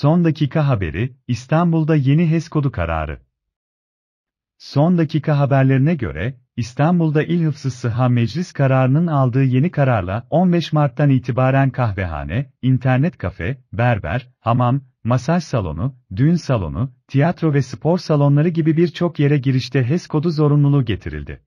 Son dakika haberi, İstanbul'da yeni HES kodu kararı. Son dakika haberlerine göre, İstanbul'da İl Hıfzı Sıha Meclis kararının aldığı yeni kararla 15 Mart'tan itibaren kahvehane, internet kafe, berber, hamam, masaj salonu, düğün salonu, tiyatro ve spor salonları gibi birçok yere girişte HES kodu zorunluluğu getirildi.